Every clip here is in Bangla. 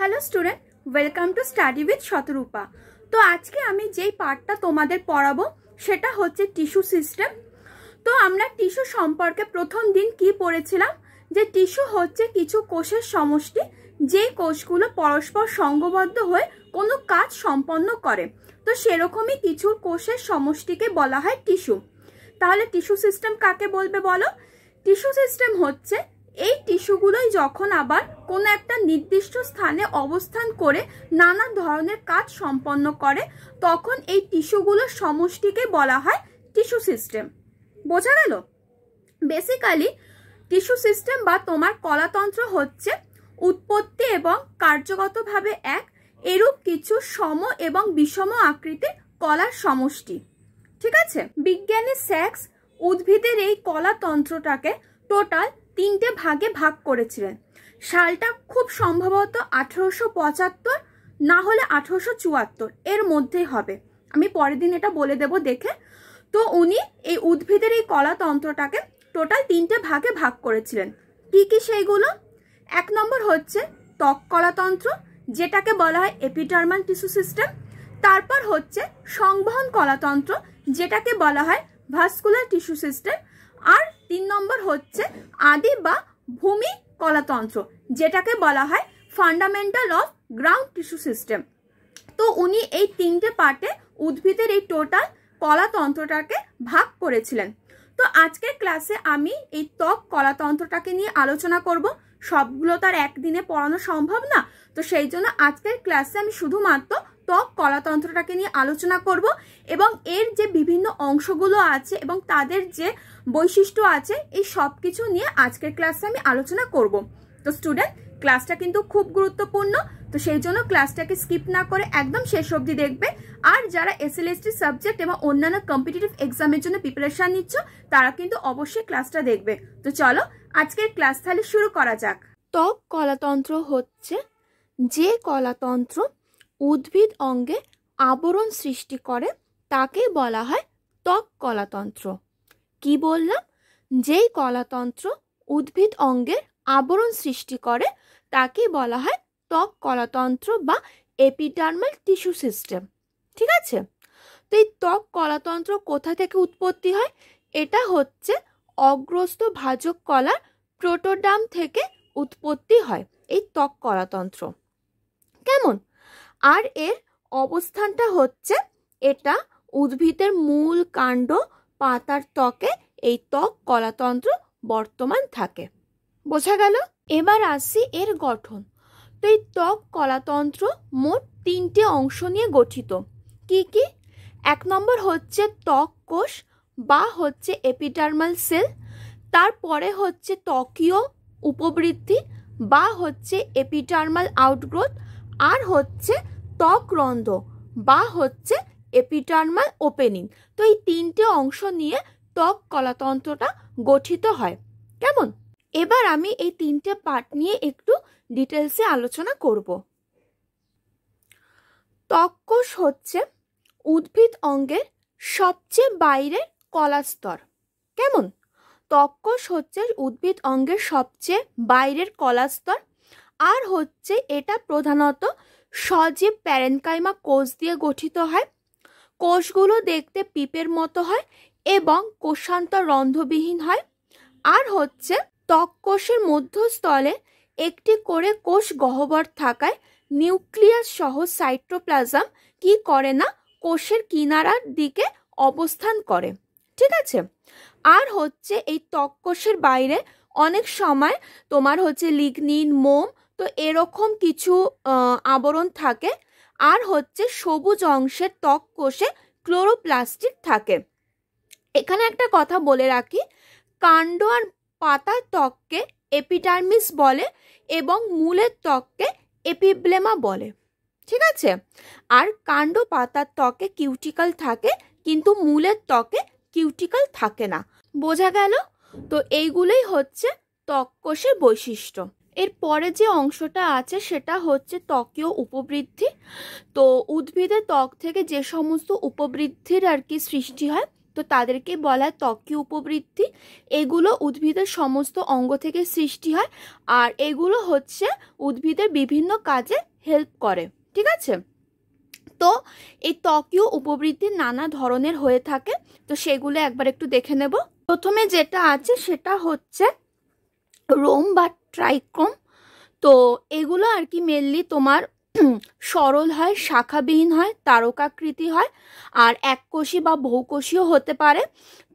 hello student welcome to study with Shatarupa তো আজকে আমি যেই পার্টটা তোমাদের পড়াবো সেটা হচ্ছে টিস্যু সিস্টেম তো আমরা টিস্যু সম্পর্কে প্রথম দিন কি পড়েছিলাম যে টিস্যু হচ্ছে কিছু কোষের সমষ্টি যেই কোষগুলো পরস্পর সঙ্গবদ্ধ হয়ে কোনো কাজ সম্পন্ন করে তো সেরকমই কিছু কোষের সমষ্টিকে বলা হয় টিস্যু তাহলে টিস্যু সিস্টেম কাকে বলবে বলো টিস্যু সিস্টেম হচ্ছে এই টিস্যুগুলোই যখন আবার কোনো একটা নির্দিষ্ট স্থানে অবস্থান করে নানা ধরনের কাজ সম্পন্ন করে তখন এই টিস্যুগুলোর সমষ্টিকে বলা হয় টিস্যু সিস্টেম বোঝা গেল বেসিক্যালি টিস্যু সিস্টেম বা তোমার কলাতন্ত্র হচ্ছে উৎপত্তি এবং কার্যগতভাবে এক এরূপ কিছু সম এবং বিষম আকৃতির কলার সমষ্টি ঠিক আছে বিজ্ঞানী স্যাক্স উদ্ভিদের এই কলাতন্ত্রটাকে টোটাল তিনটে ভাগে ভাগ করেছিলেন সালটা খুব সম্ভবত আঠেরোশো পঁচাত্তর না হলে আঠেরোশো চুয়াত্তর এর মধ্যেই হবে আমি পরের দিন এটা বলে দেব দেখে তো উনি এই উদ্ভিদের এই কলাতন্ত্রটাকে টোটাল তিনটে ভাগে ভাগ করেছিলেন কি কি সেইগুলো এক নম্বর হচ্ছে ত্বক কলাতন্ত্র যেটাকে বলা হয় এপিটার্মাল টিস্যু সিস্টেম তারপর হচ্ছে সংবহন কলাতন্ত্র যেটাকে বলা হয় ভাস্কুলার টিস্যু সিস্টেম আর তিন নম্বর হচ্ছে আদি বা ভূমি কলাতন্ত্র যেটাকে বলা হয় fundamental of ground tissue system তো উনি এই তিনটে পার্টে উদ্ভিদের এই টোটাল কলাতন্ত্রটাকে ভাগ করেছিলেন তো আজকের ক্লাসে আমি এই ত্বক কলাতন্ত্রটাকে নিয়ে আলোচনা করব সবগুলো তার একদিনে পড়ানো সম্ভব না তো সেই জন্য আজকের ক্লাসে আমি শুধুমাত্র ত্বক কলাতন্ত্রটাকে নিয়ে আলোচনা করব এবং এর যে বিভিন্ন অংশগুলো আছে এবং তাদের যে বৈশিষ্ট্য আছে এই সব কিছু নিয়ে আজকের ক্লাসে আমি আলোচনা করব তো স্টুডেন্ট ক্লাসটা কিন্তু খুব গুরুত্বপূর্ণ তো সেই জন্য ক্লাসটাকে স্কিপ না করে একদম শেষ অবধি দেখবে আর যারা এসটি সাবজেক্ট এবং অন্যান্য কম্পিটিটিভ এক্সামের জন্য প্রিপারেশান নিচ্ছ তারা কিন্তু অবশ্যই ক্লাসটা দেখবে তো চলো আজকের ক্লাস তাহলে শুরু করা যাক ত্বক কলাতন্ত্র হচ্ছে যে কলাতন্ত্র উদ্ভিদ অঙ্গে আবরণ সৃষ্টি করে তাকে বলা হয় ত্বক কলাতন্ত্র কি বললাম যেই কলাতন্ত্র উদ্ভিদ অঙ্গের আবরণ সৃষ্টি করে তাকে বলা হয় ত্বক কলাতন্ত্র বা এপিডার্মাল টিস্যু সিস্টেম ঠিক আছে তো এই ত্বক কলাতন্ত্র কোথা থেকে উৎপত্তি হয় এটা হচ্ছে অগ্রস্ত ভাজক কলার প্রোটোডাম থেকে উৎপত্তি হয় এই ত্বক কলাতন্ত্র কেমন আর এর অবস্থানটা হচ্ছে এটা উদ্ভিদের মূল কাণ্ড পাতার ত্বকে এই ত্বক কলাতন্ত্র বর্তমান থাকে বোঝা গেল এবার আসি এর গঠন তো এই ত্বক কলাতন্ত্র মোট তিনটে অংশ নিয়ে গঠিত কি কি এক নম্বর হচ্ছে ত্বক কোষ বা হচ্ছে এপিডার্মাল সেল তারপরে হচ্ছে ত্বকীয় উপবৃদ্ধি বা হচ্ছে এপিটার্মাল আউটগ্রোথ আর হচ্ছে ত্বক রন্ধ বা হচ্ছে এপিটার্মাল ওপেনিং তো এই তিনটে অংশ নিয়ে ত্বক কলাতন্ত্রটা গঠিত হয় কেমন এবার আমি এই তিনটে পার্ট নিয়ে একটু ডিটেলসে আলোচনা করব ত্বককোষ হচ্ছে উদ্ভিদ অঙ্গের সবচেয়ে বাইরের কলাস্তর কেমন ত্বককোষ হচ্ছে উদ্ভিদ অঙ্গের সবচেয়ে বাইরের কলাস্তর আর হচ্ছে এটা প্রধানত সজীব প্যারেনকাইমা কোষ দিয়ে গঠিত হয় কোষগুলো দেখতে পিপের মতো হয় এবং কোষান্তর রন্ধ্রবিহীন হয় আর হচ্ছে ত্বক কোষের মধ্যস্থলে একটি করে কোষ গহ্বর থাকায় নিউক্লিয়াস সহ সাইট্রোপ্লাজম কি করে না কোষের কিনারার দিকে অবস্থান করে ঠিক আছে আর হচ্ছে এই ত্বক কোষের বাইরে অনেক সময় তোমার হচ্ছে লিগনিন মোম তো এরকম কিছু আবরণ থাকে আর হচ্ছে সবুজ অংশের ত্বক কোষে ক্লোরোপ্লাস্টিক থাকে এখানে একটা কথা বলে রাখি কাণ্ড আর পাতার ত্বককে এপিটার্মিস বলে এবং মূলের ত্বককে এপিব্লেমা বলে ঠিক আছে আর কাণ্ড পাতার ত্বকে কিউটিকাল থাকে কিন্তু মূলের ত্বকে কিউটিকাল থাকে না বোঝা গেল তো এইগুলোই হচ্ছে ত্বক কোষের বৈশিষ্ট্য এর পরে যে অংশটা আছে সেটা হচ্ছে ত্বকীয় উপবৃদ্ধি তো উদ্ভিদের ত্বক থেকে যে সমস্ত উপবৃদ্ধির আর কি সৃষ্টি হয় তো তাদেরকে বলা হয় ত্বকীয় উপবৃদ্ধি এগুলো উদ্ভিদের সমস্ত অঙ্গ থেকে সৃষ্টি হয় আর এগুলো হচ্ছে উদ্ভিদের বিভিন্ন কাজে হেল্প করে ঠিক আছে তো এই ত্বকীয় উপবৃদ্ধি নানা ধরনের হয়ে থাকে তো সেগুলো একবার একটু দেখে নেব প্রথমে যেটা আছে সেটা হচ্ছে রোম বা ট্রাইক্রোম তো এগুলো আর কি মেনলি তোমার সরল হয় শাখাবিহীন হয় তারকাকৃতি হয় আর এককোষী বা বহুকোষীও হতে পারে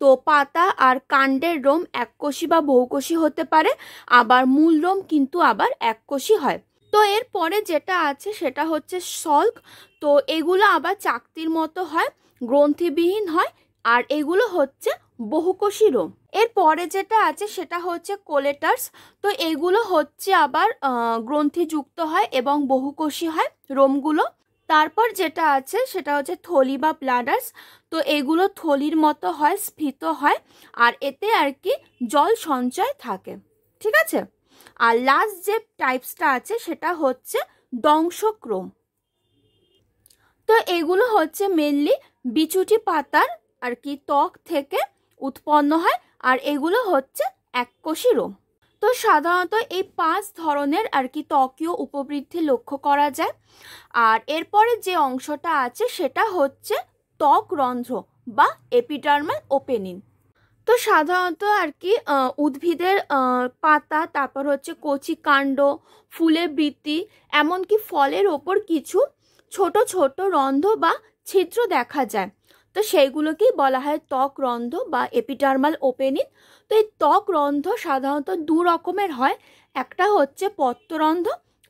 তো পাতা আর কাণ্ডের রোম এককোষী বা বহুকোষী হতে পারে আবার মূল রোম কিন্তু আবার এককোষী হয় তো এরপরে যেটা আছে সেটা হচ্ছে সল্ক তো এগুলো আবার চাকতির মতো হয় গ্রন্থিবিহীন হয় আর এগুলো হচ্ছে বহুকোষী রোম এর পরে যেটা আছে সেটা হচ্ছে কোলেটার্স তো এগুলো হচ্ছে আবার গ্রন্থিযুক্ত হয় এবং বহুকোষী হয় রোমগুলো তারপর যেটা আছে সেটা হচ্ছে থলি বা প্লাডার্স তো এগুলো থলির মতো হয় স্ফীত হয় আর এতে আর কি জল সঞ্চয় থাকে ঠিক আছে আর লাস্ট যে টাইপসটা আছে সেটা হচ্ছে দংশক্রম তো এগুলো হচ্ছে মেনলি বিচুটি পাতার আর কি ত্বক থেকে উৎপন্ন হয় আর এগুলো হচ্ছে এককোষী রোম তো সাধারণত এই পাঁচ ধরনের আর কি ত্বকীয় উপবৃদ্ধি লক্ষ্য করা যায় আর এরপরে যে অংশটা আছে সেটা হচ্ছে ত্বক রন্ধ্র বা এপিডার্মাল ওপেনিং তো সাধারণত আর কি উদ্ভিদের পাতা তারপর হচ্ছে কচি কাণ্ড ফুলে বৃত্তি এমনকি ফলের ওপর কিছু ছোট ছোট রন্ধ্র বা ছিদ্র দেখা যায় তো সেইগুলোকেই বলা হয় ত্বক রন্ধ বা এপিটার্মাল ওপেনিং তো এই ত্বক রন্ধ সাধারণত দু রকমের হয় একটা হচ্ছে পত্তরন্ধ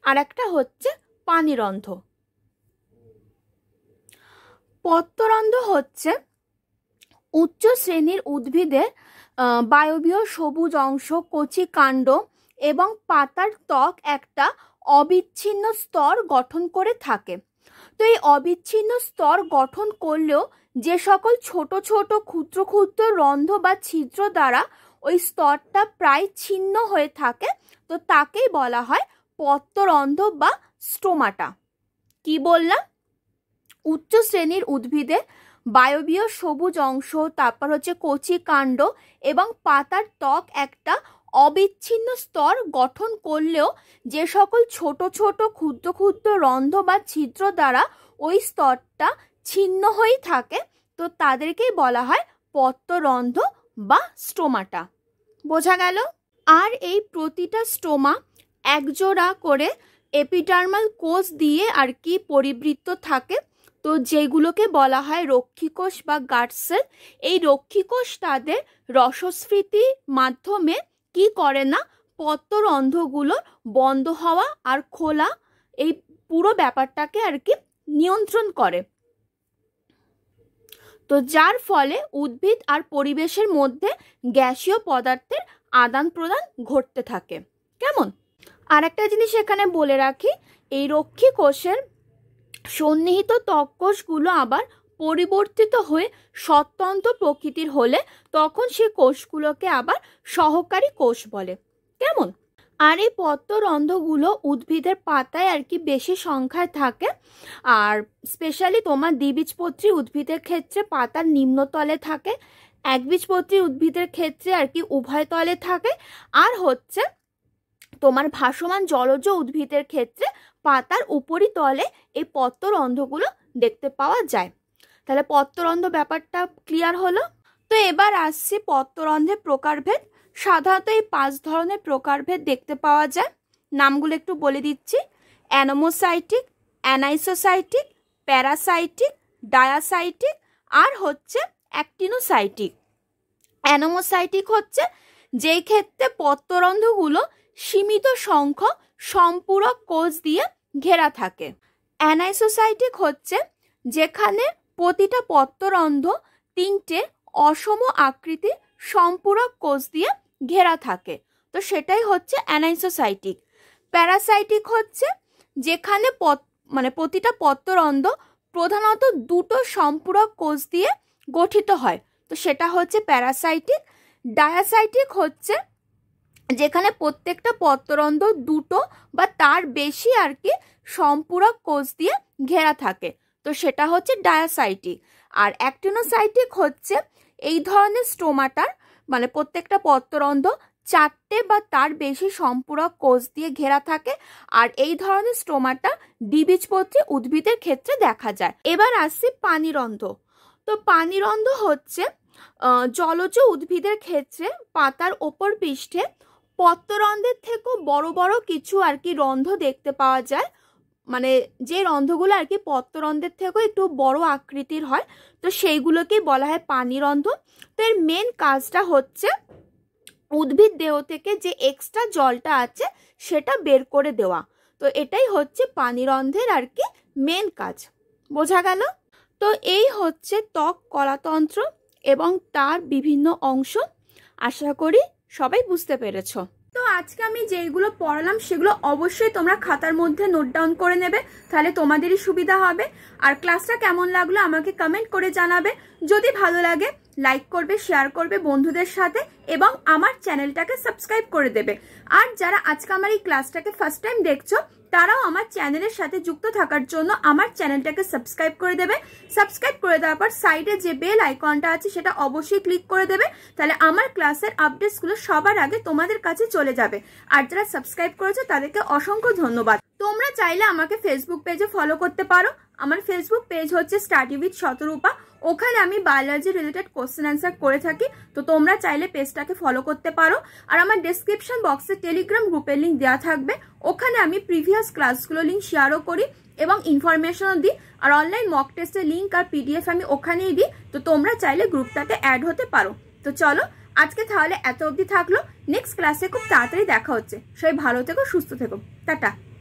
আর একটা হচ্ছে পানিরন্ধ পত্তরন্ধ হচ্ছে উচ্চ শ্রেণীর উদ্ভিদের বায়বীয় সবুজ অংশ কচি কাণ্ড এবং পাতার ত্বক একটা অবিচ্ছিন্ন স্তর গঠন করে থাকে তো এই অবিচ্ছিন্ন স্তর গঠন করলেও যে সকল ছোট ছোট ক্ষুদ্র ক্ষুদ্র রন্ধ বা ছিদ্র দ্বারা ওই স্তরটা প্রায় ছিন্ন হয়ে থাকে তো তাকেই বলা হয় পত্তরন্ধ বা স্টোমাটা কি বললাম উচ্চ শ্রেণীর উদ্ভিদে বায়বীয় সবুজ অংশ তারপর হচ্ছে কচি কাণ্ড এবং পাতার ত্বক একটা অবিচ্ছিন্ন স্তর গঠন করলেও যে সকল ছোট ছোট ক্ষুদ্র ক্ষুদ্র রন্ধ বা ছিদ্র দ্বারা ওই স্তরটা ছিন্ন হয়েই থাকে তো তাদেরকেই বলা হয় পত্তরন্ধ বা স্টোমাটা বোঝা গেল আর এই প্রতিটা স্টোমা একজোড়া করে এপিডার্মাল কোষ দিয়ে আর কি পরিবৃত্ত থাকে তো যেগুলোকে বলা হয় রক্ষীকোষ বা গার্ডসেল এই রক্ষীকোষ তাদের রসস্ফীতির মাধ্যমে কি করে না অন্ধগুলোর বন্ধ হওয়া আর খোলা এই পুরো ব্যাপারটাকে আর কি নিয়ন্ত্রণ করে তো যার ফলে উদ্ভিদ আর পরিবেশের মধ্যে গ্যাসীয় পদার্থের আদান প্রদান ঘটতে থাকে কেমন আর একটা জিনিস এখানে বলে রাখি এই রক্ষী কোষের সন্নিহিত কোষগুলো আবার পরিবর্তিত হয়ে স্বতন্ত্র প্রকৃতির হলে তখন সে কোষগুলোকে আবার সহকারী কোষ বলে কেমন আর এই পত্তরন্ধ্রগুলো উদ্ভিদের পাতায় আর কি বেশি সংখ্যায় থাকে আর স্পেশালি তোমার দ্বিবীজপত্রী উদ্ভিদের ক্ষেত্রে পাতার নিম্নতলে থাকে একবীজপত্রী উদ্ভিদের ক্ষেত্রে আর কি উভয় তলে থাকে আর হচ্ছে তোমার ভাসমান জলজ উদ্ভিদের ক্ষেত্রে পাতার উপরিতলে এই পত্তরন্ধ্রগুলো দেখতে পাওয়া যায় তাহলে পত্তরন্ধ ব্যাপারটা ক্লিয়ার হলো তো এবার আসছি পত্তরন্ধের প্রকারভেদ সাধারণত এই পাঁচ ধরনের প্রকারভেদ দেখতে পাওয়া যায় নামগুলো একটু বলে দিচ্ছি অ্যানোমোসাইটিক অ্যানাইসোসাইটিক প্যারাসাইটিক ডায়াসাইটিক আর হচ্ছে অ্যাক্টিনোসাইটিক অ্যানোমোসাইটিক হচ্ছে যেই ক্ষেত্রে পত্তরন্ধগুলো সীমিত সংখ্যক সম্পূরক কোষ দিয়ে ঘেরা থাকে অ্যানাইসোসাইটিক হচ্ছে যেখানে প্রতিটা পত্তরন্ধ তিনটে অসম আকৃতির সম্পূরক কোষ দিয়ে ঘেরা থাকে তো সেটাই হচ্ছে অ্যানাইসোসাইটিক প্যারাসাইটিক হচ্ছে যেখানে পত মানে প্রতিটা পত্তরন্ধ প্রধানত দুটো সম্পূরক কোষ দিয়ে গঠিত হয় তো সেটা হচ্ছে প্যারাসাইটিক ডায়াসাইটিক হচ্ছে যেখানে প্রত্যেকটা পত্তরন্ধ দুটো বা তার বেশি আর কি সম্পূরক কোষ দিয়ে ঘেরা থাকে তো সেটা হচ্ছে ডায়াসাইটিক আর অ্যাক্টিনোসাইটিক হচ্ছে এই ধরনের স্টোমাটার মানে প্রত্যেকটা পত্তরন্ধ চারটে বা তার বেশি সম্পূরক কোষ দিয়ে ঘেরা থাকে আর এই ধরনের স্টোমাটা দ্বিবীজপত্রী উদ্ভিদের ক্ষেত্রে দেখা যায় এবার আসছে পানিরন্ধ তো পানিরন্ধ হচ্ছে জলজ উদ্ভিদের ক্ষেত্রে পাতার ওপর পৃষ্ঠে পত্তরন্ধের থেকেও বড় বড় কিছু আর কি রন্ধ দেখতে পাওয়া যায় মানে যে রন্ধ্রগুলো আর কি পত্তরন্ধ্রের থেকেও একটু বড় আকৃতির হয় তো সেইগুলোকেই বলা হয় রন্ধ তো এর মেন কাজটা হচ্ছে উদ্ভিদ দেহ থেকে যে এক্সট্রা জলটা আছে সেটা বের করে দেওয়া তো এটাই হচ্ছে পানিরন্ধ্রের আর কি মেন কাজ বোঝা গেল তো এই হচ্ছে ত্বক কলাতন্ত্র এবং তার বিভিন্ন অংশ আশা করি সবাই বুঝতে পেরেছো তো আজকে আমি যেইগুলো পড়ালাম সেগুলো অবশ্যই তোমরা খাতার মধ্যে নোট ডাউন করে নেবে তাহলে তোমাদেরই সুবিধা হবে আর ক্লাসটা কেমন লাগলো আমাকে কমেন্ট করে জানাবে যদি ভালো লাগে লাইক করবে শেয়ার করবে বন্ধুদের সাথে এবং আমার চ্যানেলটাকে সাবস্ক্রাইব করে দেবে আর যারা আজকে আমার এই ক্লাসটাকে ফার্স্ট টাইম দেখছো তারাও আমার চ্যানেলের সাথে যুক্ত থাকার জন্য আমার চ্যানেলটাকে সাবস্ক্রাইব করে দেবে সাবস্ক্রাইব করে দেওয়ার পর সাইডে যে বেল আইকনটা আছে সেটা অবশ্যই ক্লিক করে দেবে তাহলে আমার ক্লাসের আপডেটসগুলো সবার আগে তোমাদের কাছে চলে যাবে আর যারা সাবস্ক্রাইব করেছে তাদেরকে অসংখ্য ধন্যবাদ তোমরা চাইলে আমাকে ফেসবুক পেজে ফলো করতে পারো আমার ফেসবুক পেজ হচ্ছে স্টাডি উইথ শতরূপা ওখানে আমি বায়োলজি রিলেটেড কোশ্চেন অ্যান্সার করে থাকি তো তোমরা চাইলে পেজটাকে ফলো করতে পারো আর আমার ডিসক্রিপশন বক্সে টেলিগ্রাম গ্রুপের লিঙ্ক দেওয়া থাকবে ওখানে আমি প্রিভিয়াস ক্লাসগুলো লিঙ্ক শেয়ারও করি এবং ইনফরমেশনও দিই আর অনলাইন মক টেস্টের লিঙ্ক আর পিডিএফ আমি ওখানেই দিই তো তোমরা চাইলে গ্রুপটাতে অ্যাড হতে পারো তো চলো আজকে তাহলে এত অবধি থাকলো নেক্সট ক্লাসে খুব তাড়াতাড়ি দেখা হচ্ছে সবাই ভালো থেকো সুস্থ থেকো টাটা